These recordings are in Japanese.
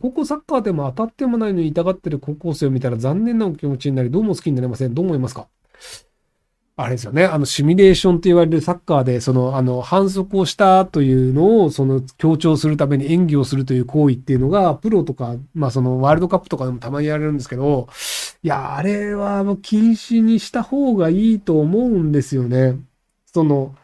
高校サッカーでも当たってもないのに痛がってる高校生を見たら残念なお気持ちになり、どうも好きになりません。どう思いますかあれですよね。あの、シミュレーションと言われるサッカーで、その、あの、反則をしたというのを、その、強調するために演技をするという行為っていうのが、プロとか、まあ、その、ワールドカップとかでもたまにやられるんですけど、いや、あれは、もう禁止にした方がいいと思うんですよね。その、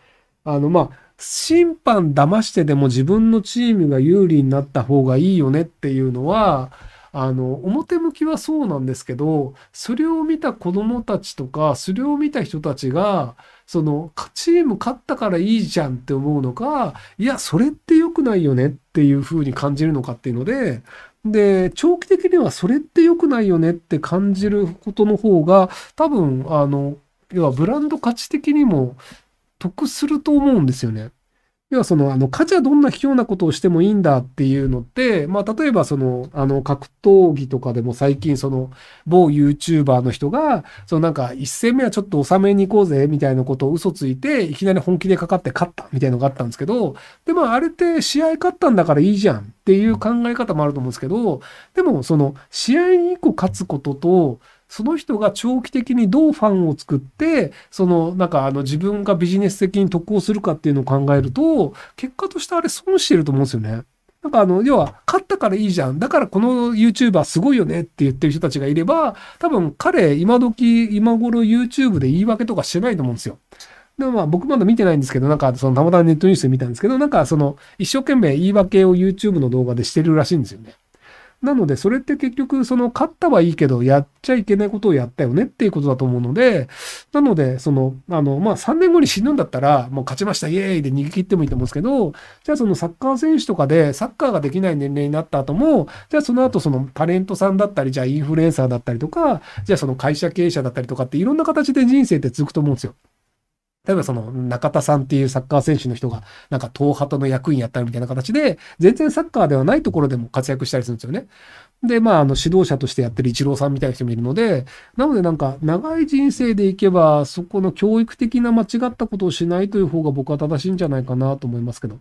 あの、まあ、審判騙してでも自分のチームが有利になった方がいいよねっていうのは、あの、表向きはそうなんですけど、それを見た子供たちとか、それを見た人たちが、その、チーム勝ったからいいじゃんって思うのか、いや、それって良くないよねっていう風に感じるのかっていうので、で、長期的にはそれって良くないよねって感じることの方が、多分、あの、要はブランド価値的にも得すると思うんですよね。要はその、あの、価値はどんな卑怯なことをしてもいいんだっていうのって、まあ、例えばその、あの、格闘技とかでも最近その、某 YouTuber の人が、そのなんか、一戦目はちょっと収めに行こうぜ、みたいなことを嘘ついて、いきなり本気でかかって勝った、みたいなのがあったんですけど、で、まあ、あれって試合勝ったんだからいいじゃんっていう考え方もあると思うんですけど、でも、その、試合に一個勝つことと、その人が長期的にどうファンを作って、その、なんかあの自分がビジネス的に得をするかっていうのを考えると、結果としてあれ損してると思うんですよね。なんかあの、要は、勝ったからいいじゃん。だからこの YouTuber すごいよねって言ってる人たちがいれば、多分彼、今時、今頃 YouTube で言い訳とかしてないと思うんですよ。でもまあ僕まだ見てないんですけど、なんかそのたまたまネットニュースで見たんですけど、なんかその一生懸命言い訳を YouTube の動画でしてるらしいんですよね。なので、それって結局、その、勝ったはいいけど、やっちゃいけないことをやったよねっていうことだと思うので、なので、その、あの、まあ、3年後に死ぬんだったら、もう勝ちました、イエーイで逃げ切ってもいいと思うんですけど、じゃあそのサッカー選手とかで、サッカーができない年齢になった後も、じゃあその後、そのタレントさんだったり、じゃあインフルエンサーだったりとか、じゃあその会社経営者だったりとかって、いろんな形で人生って続くと思うんですよ。例えばその中田さんっていうサッカー選手の人が、なんか東畑の役員やったみたいな形で、全然サッカーではないところでも活躍したりするんですよね。で、まあ、あの、指導者としてやってる一郎さんみたいな人もいるので、なのでなんか、長い人生でいけば、そこの教育的な間違ったことをしないという方が僕は正しいんじゃないかなと思いますけど。